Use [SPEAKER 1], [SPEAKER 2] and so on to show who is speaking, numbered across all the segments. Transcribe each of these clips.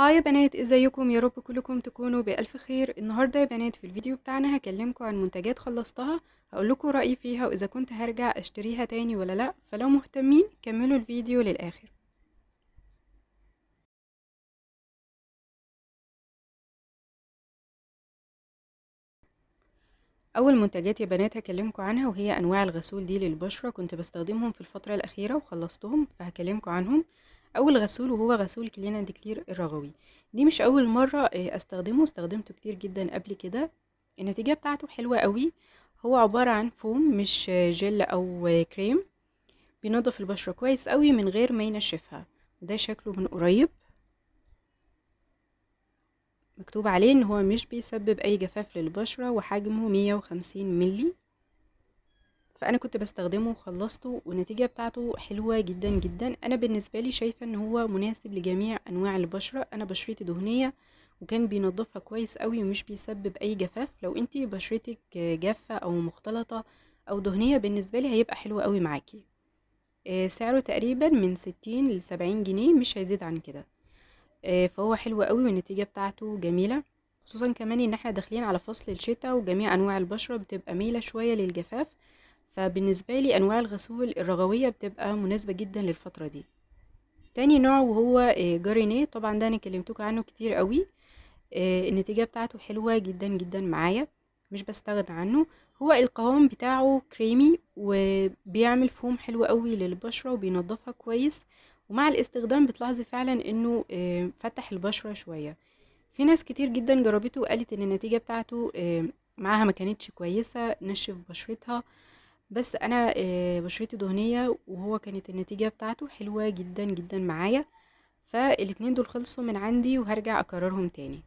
[SPEAKER 1] هاي يا بنات ازيكم يا رب كلكم تكونوا بألف خير النهاردة يا بنات في الفيديو بتاعنا هكلمكم عن منتجات خلصتها هقول لكم رأيي فيها وإذا كنت هرجع أشتريها تاني ولا لأ فلو مهتمين كملوا الفيديو للآخر اول منتجات يا بنات هكلمكم عنها وهي انواع الغسول دي للبشره كنت بستخدمهم في الفتره الاخيره وخلصتهم فهكلمكم عنهم اول غسول وهو غسول كلينا كلير الرغوي دي مش اول مره آه، استخدمه استخدمته كتير جدا قبل كده النتيجه بتاعته حلوه قوي هو عباره عن فوم مش جل او كريم بينظف البشره كويس قوي من غير ما ينشفها وده شكله من قريب مكتوب عليه ان هو مش بيسبب اي جفاف للبشره وحجمه 150 مللي فانا كنت بستخدمه وخلصته والنتيجه بتاعته حلوه جدا جدا انا بالنسبه لي شايفه ان هو مناسب لجميع انواع البشره انا بشرتي دهنيه وكان بينضفها كويس قوي ومش بيسبب اي جفاف لو انتي بشرتك جافه او مختلطه او دهنيه بالنسبه لي هيبقى حلو قوي معاكي آه، سعره تقريبا من 60 ل 70 جنيه مش هيزيد عن كده آه، فهو حلو قوي والنتيجه بتاعته جميله خصوصا كمان ان احنا داخلين على فصل الشتاء وجميع انواع البشره بتبقى ميله شويه للجفاف فبالنسبة لي أنواع الغسول الرغوية بتبقى مناسبة جدا للفترة دي تاني نوع وهو آه، جارينيه طبعا ده أنا كلمتوك عنه كتير قوي آه، النتيجة بتاعته حلوة جدا جدا معايا مش بستغنى عنه هو القوام بتاعه كريمي وبيعمل فوم حلو قوي للبشرة وبينضفها كويس ومع الاستخدام بتلاحظي فعلا انه آه، فتح البشرة شوية في ناس كتير جدا جربته وقالت ان النتيجة بتاعته معاها ما كانتش كويسة نشف بشرتها بس انا آه، بشرتي دهنيه وهو كانت النتيجه بتاعته حلوه جدا جدا معايا فالاتنين دول خلصوا من عندي وهرجع اكررهم تاني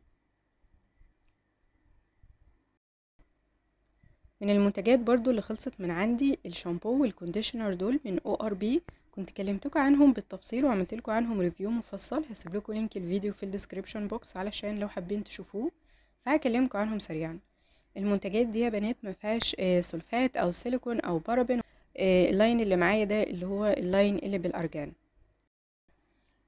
[SPEAKER 1] من المنتجات برضو اللي خلصت من عندي الشامبو والكونديشنر دول من او ار بي كنت كلمتكم عنهم بالتفصيل وعملت لكم عنهم ريفيو مفصل هسيب لكم لينك الفيديو في الديسكريبشن بوكس علشان لو حابين تشوفوه فهكلمكم عنهم سريعا المنتجات دي يا بنات ما فيهاش آه، سلفات او سيليكون او بارابين آه، اللاين اللي معايا ده اللي هو اللاين اللي بالارجان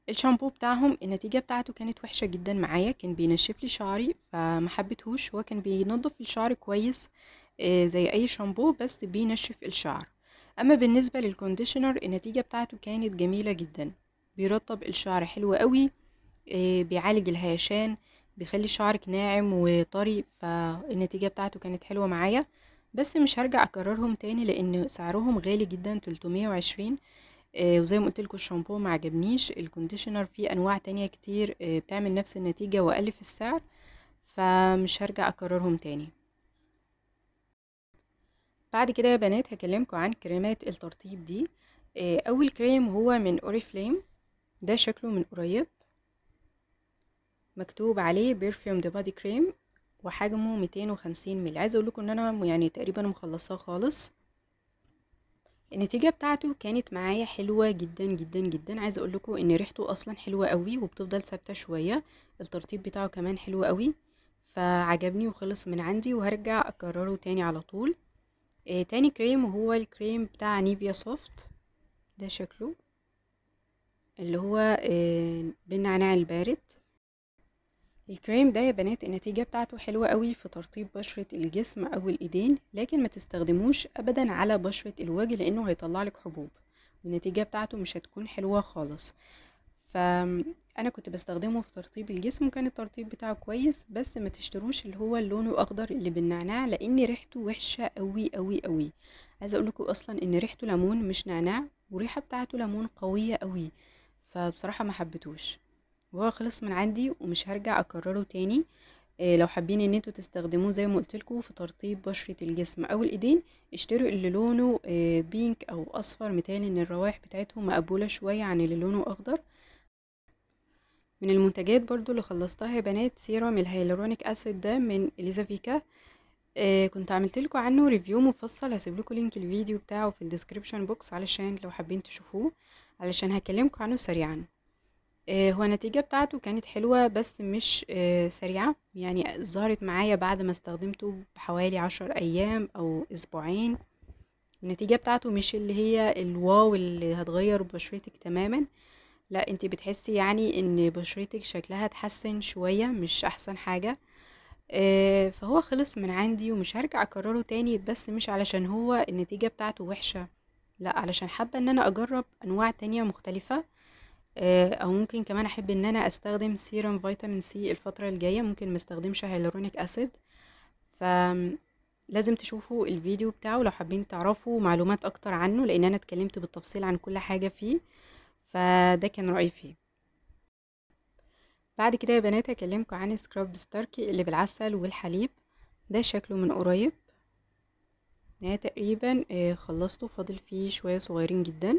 [SPEAKER 1] الشامبو بتاعهم النتيجه بتاعته كانت وحشه جدا معايا كان بينشف لي شعري فما حبيتهوش هو كان بينظف الشعر كويس آه، زي اي شامبو بس بينشف الشعر اما بالنسبه للكونديشنر النتيجه بتاعته كانت جميله جدا بيرطب الشعر حلو قوي بيعالج الهيشان بيخلي شعرك ناعم وطري فالنتيجة بتاعته كانت حلوة معايا بس مش هرجع اكررهم تاني لان سعرهم غالي جدا 320 آه، وزي ما قلت لكم الشامبو ما عجبنيش الكونديشنر فيه انواع تانية كتير آه، بتعمل نفس النتيجة واقل في السعر فمش هرجع اكررهم تاني بعد كده يا بنات هكلمكم عن كريمات الترطيب دي آه، اول كريم هو من اوريفليم ده شكله من قريب مكتوب عليه بيرفيوم دي بادي كريم وحجمه 250 مل عايزه اقول لكم ان انا يعني تقريبا مخلصاه خالص النتيجه بتاعته كانت معايا حلوه جدا جدا جدا عايزه اقول لكم ان ريحته اصلا حلوه قوي وبتفضل ثابته شويه الترطيب بتاعه كمان حلو قوي فعجبني وخلص من عندي وهرجع اكرره تاني على طول آه تاني كريم هو الكريم بتاع نيفيا سوفت ده شكله اللي هو آه بالنعناع البارد الكريم ده يا بنات النتيجة بتاعته حلوة قوي في ترطيب بشرة الجسم أو الإيدين لكن ما تستخدموش أبدا على بشرة الوجه لأنه هيطلع لك حبوب والنتيجة بتاعته مش هتكون حلوة خالص فأنا كنت بستخدمه في ترطيب الجسم وكان الترطيب بتاعه كويس بس ما تشتروش اللي هو اللون أخضر اللي بالنعناع لأن ريحته وحشة قوي قوي قوي عايزة أقول لكم أصلا إن ريحته ليمون مش نعناع والريحة بتاعته ليمون قوية قوي فبصراحة ما حبتوش وهو خلص من عندي ومش هرجع اكرره تاني آه، لو حابين ان انتوا تستخدموه زي ما قلتلكوا في ترطيب بشرة الجسم او الايدين اشتروا اللي لونه آه، بينك او اصفر مثال ان الروائح بتاعته مقبولة شوية عن اللي لونه اخضر من المنتجات برضو اللي خلصتها يا بنات سيروم الهيالورونيك اسيد ده من اليزافيكا آه، كنت عملت لكم عنه ريفيو مفصل هسيب لكم لينك الفيديو بتاعه في الديسكريبشن بوكس علشان لو حابين تشوفوه علشان هكلمكم عنه سريعا آه، هو النتيجة بتاعته كانت حلوة بس مش آه، سريعة يعني ظهرت معايا بعد ما استخدمته بحوالي عشر أيام أو أسبوعين النتيجة بتاعته مش اللي هي الواو اللي هتغير بشرتك تماما لا انت بتحسي يعني ان بشرتك شكلها اتحسن شوية مش احسن حاجة آه، فهو خلص من عندي ومش هرجع اكرره تاني بس مش علشان هو النتيجة بتاعته وحشة لا علشان حابة ان انا اجرب انواع تانية مختلفة آه، او ممكن كمان احب ان انا استخدم سيروم فيتامين سي الفتره الجايه ممكن ما استخدمش هيالورونيك اسيد فلازم تشوفوا الفيديو بتاعه لو حابين تعرفوا معلومات اكتر عنه لان انا اتكلمت بالتفصيل عن كل حاجه فيه فده كان رايي فيه بعد كده يا بنات هكلمكم عن سكراب ستاركي اللي بالعسل والحليب ده شكله من قريب انا تقريبا آه، خلصته فاضل فيه شويه صغيرين جدا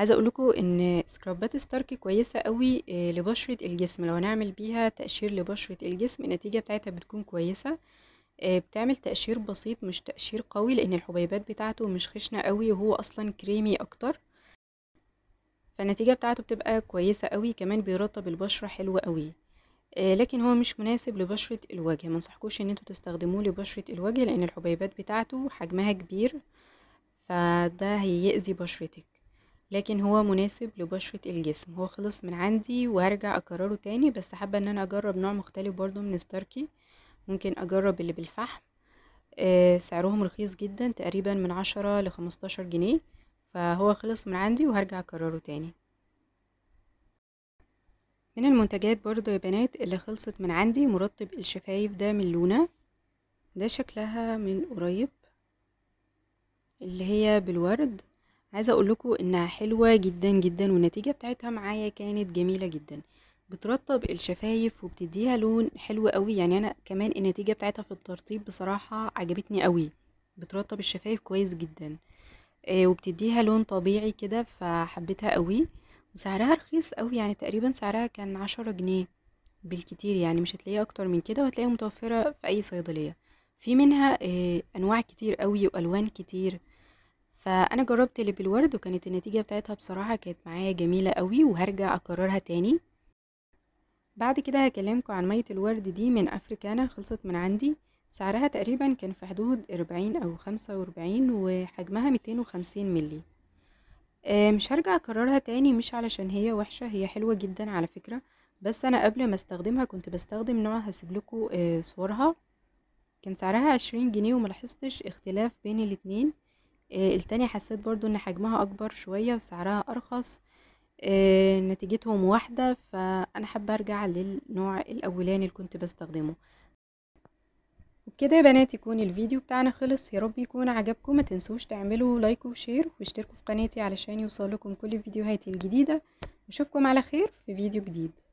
[SPEAKER 1] عايزه اقول لكم ان سكرابات ستارك كويسه قوي آه، لبشره الجسم لو هنعمل بيها تقشير لبشره الجسم النتيجه بتاعتها بتكون كويسه آه، بتعمل تقشير بسيط مش تقشير قوي لان الحبيبات بتاعته مش خشنه قوي وهو اصلا كريمي اكتر فالنتيجه بتاعته بتبقى كويسه قوي كمان بيرطب البشره حلو قوي آه، لكن هو مش مناسب لبشرة الوجه منصحكوش ان انتوا تستخدموه لبشرة الوجه لان الحبيبات بتاعته حجمها كبير فده هيأذي بشرتك لكن هو مناسب لبشرة الجسم هو خلص من عندي وهرجع اكرره تاني بس حابة ان انا اجرب نوع مختلف برضو من ستاركي ممكن اجرب اللي بالفحم آه سعرهم رخيص جدا تقريبا من عشرة لخمستاشر جنيه فهو خلص من عندي وهرجع اكرره تاني من المنتجات برضو يا بنات اللي خلصت من عندي مرطب الشفايف ده من لونا ده شكلها من قريب اللي هي بالورد عايزه اقول لكم انها حلوه جدا جدا والنتيجه بتاعتها معايا كانت جميله جدا بترطب الشفايف وبتديها لون حلو قوي يعني انا كمان النتيجه بتاعتها في الترطيب بصراحه عجبتني قوي بترطب الشفايف كويس جدا آه وبتديها لون طبيعي كده فحبيتها قوي وسعرها رخيص قوي يعني تقريبا سعرها كان عشرة جنيه بالكتير يعني مش هتلاقيها اكتر من كده وهتلاقيها متوفره في اي صيدليه في منها آه انواع كتير قوي والوان كتير فانا جربت اللي بالورد وكانت النتيجة بتاعتها بصراحة كانت معايا جميلة قوي وهرجع اكررها تاني بعد كده هكلمكم عن مية الورد دي من افريكانا خلصت من عندي سعرها تقريبا كان في حدود أربعين أو خمسة وأربعين وحجمها 250 وخمسين ملي آه، مش هرجع أكررها تاني مش علشان هي وحشة هي حلوة جدا على فكرة بس أنا قبل ما استخدمها كنت بستخدم نوع هسيبلكوا آه، صورها كان سعرها عشرين جنيه وملاحظتش اختلاف بين الاتنين آه، التانية حسيت برضو ان حجمها اكبر شوية وسعرها ارخص آه، نتيجتهم واحدة فانا حابة ارجع للنوع الاولاني اللي كنت بستخدمه وبكده يا بنات يكون الفيديو بتاعنا خلص يا رب يكون عجبكم ما تنسوش تعملوا لايك وشير واشتركوا في قناتي علشان يوصلكم كل فيديوهاتي الجديدة وشوفكم على خير في فيديو جديد